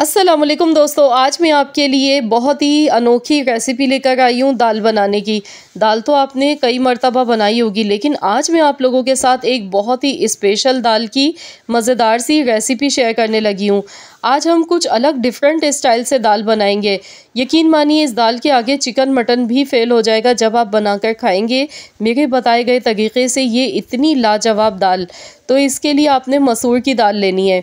असलम दोस्तों आज मैं आपके लिए बहुत ही अनोखी रेसिपी लेकर आई हूँ दाल बनाने की दाल तो आपने कई मरतबा बनाई होगी लेकिन आज मैं आप लोगों के साथ एक बहुत ही स्पेशल दाल की मज़ेदार सी रेसिपी शेयर करने लगी हूँ आज हम कुछ अलग डिफरेंट स्टाइल से दाल बनाएंगे यकीन मानिए इस दाल के आगे चिकन मटन भी फेल हो जाएगा जब आप बनाकर खाएंगे मेरे बताए गए तरीके से ये इतनी लाजवाब दाल तो इसके लिए आपने मसूर की दाल लेनी है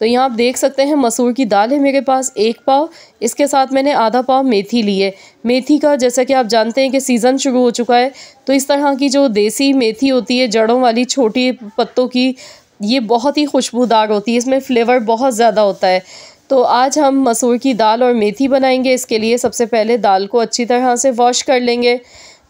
तो यहाँ आप देख सकते हैं मसूर की दाल है मेरे पास एक पाव इसके साथ मैंने आधा पाव मेथी ली है मेथी का जैसा कि आप जानते हैं कि सीज़न शुरू हो चुका है तो इस तरह की जो देसी मेथी होती है जड़ों वाली छोटी पत्तों की ये बहुत ही खुशबूदार होती है इसमें फ्लेवर बहुत ज़्यादा होता है तो आज हम मसूर की दाल और मेथी बनाएंगे इसके लिए सबसे पहले दाल को अच्छी तरह से वॉश कर लेंगे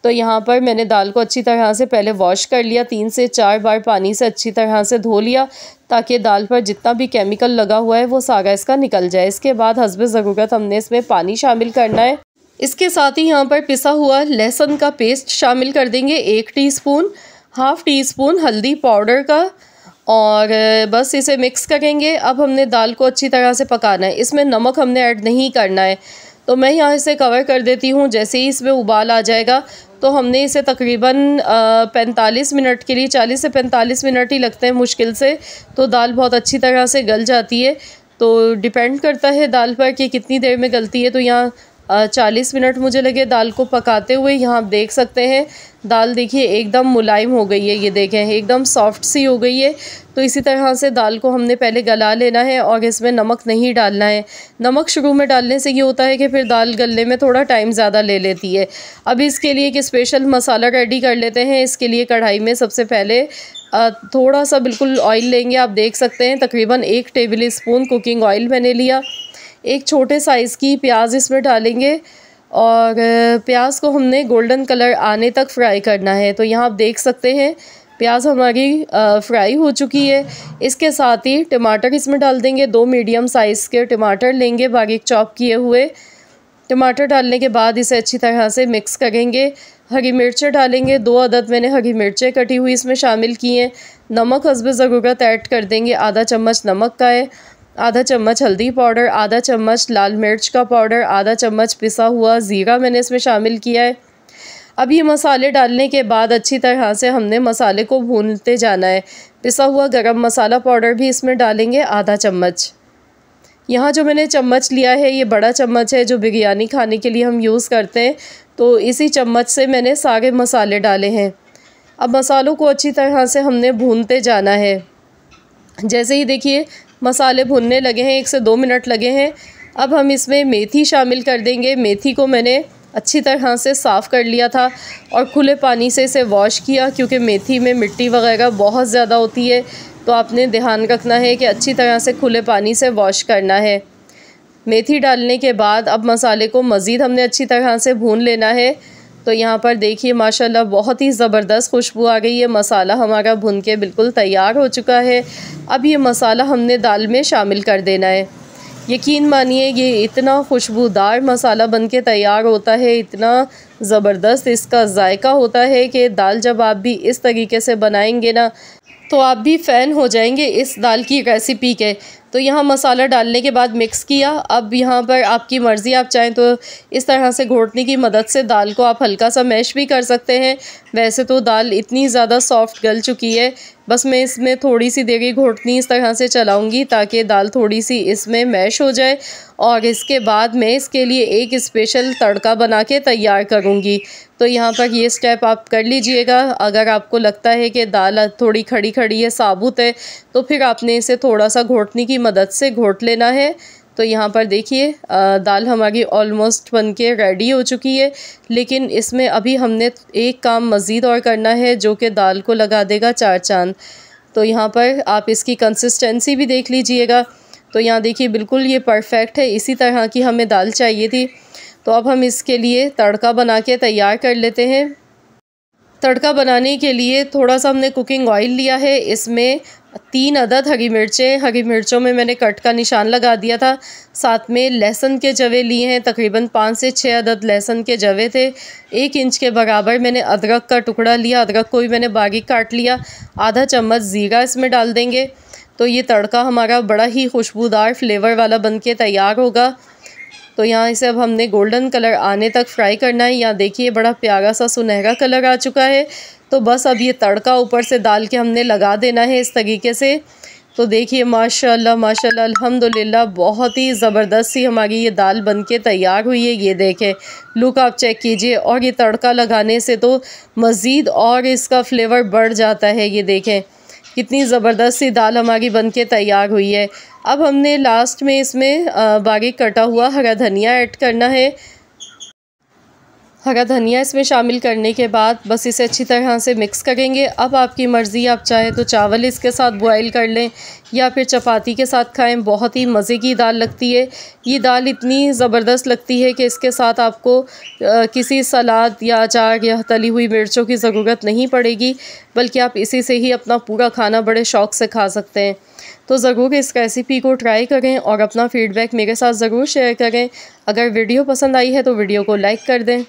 तो यहाँ पर मैंने दाल को अच्छी तरह से पहले वॉश कर लिया तीन से चार बार पानी से अच्छी तरह से धो लिया ताकि दाल पर जितना भी केमिकल लगा हुआ है वो सारा इसका निकल जाए इसके बाद हसब ज़रूरत हमने इसमें पानी शामिल करना है इसके साथ ही यहाँ पर पिसा हुआ लहसुन का पेस्ट शामिल कर देंगे एक teaspoon half teaspoon हल्दी पाउडर का और बस इसे मिक्स करेंगे अब हमने दाल को अच्छी तरह से पकाना है इसमें नमक हमने ऐड नहीं करना है तो मैं यहाँ इसे कवर कर देती हूँ जैसे ही इसमें उबाल आ जाएगा तो हमने इसे तकरीबन पैंतालीस मिनट के लिए चालीस से पैंतालीस मिनट ही लगते हैं मुश्किल से तो दाल बहुत अच्छी तरह से गल जाती है तो डिपेंड करता है दाल पर कि कितनी देर में गलती है तो यहाँ चालीस मिनट मुझे लगे दाल को पकाते हुए यहाँ आप देख सकते हैं दाल देखिए एकदम मुलायम हो गई है ये देखें एकदम सॉफ्ट सी हो गई है तो इसी तरह से दाल को हमने पहले गला लेना है और इसमें नमक नहीं डालना है नमक शुरू में डालने से ये होता है कि फिर दाल गलने में थोड़ा टाइम ज़्यादा ले लेती है अब इसके लिए एक स्पेशल मसाला रेडी कर लेते हैं इसके लिए कढ़ाई में सबसे पहले थोड़ा सा बिल्कुल ऑयल लेंगे आप देख सकते हैं तकरीबन एक टेबल स्पून कुकिंग ऑयल मैंने लिया एक छोटे साइज़ की प्याज इसमें डालेंगे और प्याज को हमने गोल्डन कलर आने तक फ्राई करना है तो यहाँ आप देख सकते हैं प्याज हमारी फ्राई हो चुकी है इसके साथ ही टमाटर इसमें डाल देंगे दो मीडियम साइज़ के टमाटर लेंगे बारीक चॉप किए हुए टमाटर डालने के बाद इसे अच्छी तरह से मिक्स करेंगे हरी मिर्चें डालेंगे दो अदद मैंने हरी मिर्चें कटी हुई इसमें शामिल की हैं नमक हसब ज़रूरत ऐड कर देंगे आधा चम्मच नमक का है आधा चम्मच हल्दी पाउडर आधा चम्मच लाल मिर्च का पाउडर आधा चम्मच पिसा हुआ ज़ीरा मैंने इसमें शामिल किया है अब ये मसाले डालने के बाद अच्छी तरह से हमने मसाले को भूनते जाना है पिसा हुआ गरम मसाला पाउडर भी इसमें डालेंगे आधा चम्मच यहाँ जो मैंने चम्मच लिया है ये बड़ा चम्मच है जो बिरयानी खाने के लिए हम यूज़ करते हैं तो इसी चम्मच से मैंने सारे मसाले डाले हैं अब मसालों को अच्छी तरह से हमने भूनते जाना है जैसे ही देखिए मसाले भुनने लगे हैं एक से दो मिनट लगे हैं अब हम इसमें मेथी शामिल कर देंगे मेथी को मैंने अच्छी तरह से साफ़ कर लिया था और खुले पानी से इसे वॉश किया क्योंकि मेथी में मिट्टी वगैरह बहुत ज़्यादा होती है तो आपने ध्यान रखना है कि अच्छी तरह से खुले पानी से वॉश करना है मेथी डालने के बाद अब मसाले को मज़ीद हमने अच्छी तरह से भून लेना है तो यहाँ पर देखिए माशाल्लाह बहुत ही ज़बरदस्त खुशबू आ गई है मसाला हमारा भुन के बिल्कुल तैयार हो चुका है अब ये मसाला हमने दाल में शामिल कर देना है यकीन मानिए ये इतना खुशबूदार मसाला बन के तैयार होता है इतना ज़बरदस्त इसका जायका होता है कि दाल जब आप भी इस तरीके से बनाएंगे ना तो आप भी फ़ैन हो जाएंगे इस दाल की रेसिपी के तो यहाँ मसाला डालने के बाद मिक्स किया अब यहाँ पर आपकी मर्ज़ी आप चाहें तो इस तरह से घोटने की मदद से दाल को आप हल्का सा मैश भी कर सकते हैं वैसे तो दाल इतनी ज़्यादा सॉफ्ट गल चुकी है बस मैं इसमें थोड़ी सी देगी घोटनी इस तरह से चलाऊँगी ताकि दाल थोड़ी सी इसमें मैश हो जाए और इसके बाद मैं इसके लिए एक स्पेशल तड़का बना के तैयार करूँगी तो यहाँ पर ये स्टेप आप कर लीजिएगा अगर आपको लगता है कि दाल थोड़ी खड़ी खड़ी है साबुत है तो फिर आपने इसे थोड़ा सा घोटनी की मदद से घोट लेना है तो यहाँ पर देखिए दाल हमारी ऑलमोस्ट बन के रेडी हो चुकी है लेकिन इसमें अभी हमने एक काम मज़ीद और करना है जो कि दाल को लगा देगा चार चांद तो यहाँ पर आप इसकी कंसिस्टेंसी भी देख लीजिएगा तो यहाँ देखिए बिल्कुल ये परफेक्ट है इसी तरह की हमें दाल चाहिए थी तो अब हम इसके लिए तड़का बना के तैयार कर लेते हैं तड़का बनाने के लिए थोड़ा सा हमने कुकिंग ऑयल लिया है इसमें तीन अदद हरी मिर्चें हरी मिर्चों में मैंने कट का निशान लगा दिया था साथ में लहसुन के जवे लिए हैं तकरीबन पाँच से छः अदद लहसुन के जवे थे एक इंच के बराबर मैंने अदरक का टुकड़ा लिया अदरक को भी मैंने बारीक काट लिया आधा चम्मच ज़ीरा इसमें डाल देंगे तो ये तड़का हमारा बड़ा ही खुशबूदार फ्लेवर वाला बन के तैयार होगा तो यहाँ इसे अब हमने गोल्डन कलर आने तक फ्राई करना है यहाँ देखिए बड़ा प्यारा सा सुनहरा कलर आ चुका है तो बस अब ये तड़का ऊपर से डाल के हमने लगा देना है इस तरीके से तो देखिए माशाल्लाह माशाल्लाह अल्हम्दुलिल्लाह बहुत ही ज़बरदस्त सी हमारी ये दाल बन के तैयार हुई है ये देखें लुक आप चेक कीजिए और ये तड़का लगाने से तो मज़ीद और इसका फ्लेवर बढ़ जाता है ये देखें कितनी ज़बरदस्त सी दाल हमारी बन के तैयार हुई है अब हमने लास्ट में इसमें बारीक कटा हुआ हरा धनिया ऐड करना है हरा धनिया इसमें शामिल करने के बाद बस इसे अच्छी तरह से मिक्स करेंगे अब आपकी मर्ज़ी आप चाहें तो चावल इसके साथ बॉयल कर लें या फिर चपाती के साथ खाएं बहुत ही मज़े की दाल लगती है ये दाल इतनी ज़बरदस्त लगती है कि इसके साथ आपको आ, किसी सलाद या अचार या तली हुई मिर्चों की ज़रूरत नहीं पड़ेगी बल्कि आप इसी से ही अपना पूरा खाना बड़े शौक़ से खा सकते हैं तो ज़रूर इस रेसिपी को ट्राई करें और अपना फ़ीडबैक मेरे साथ ज़रूर शेयर करें अगर वीडियो पसंद आई है तो वीडियो को लाइक कर दें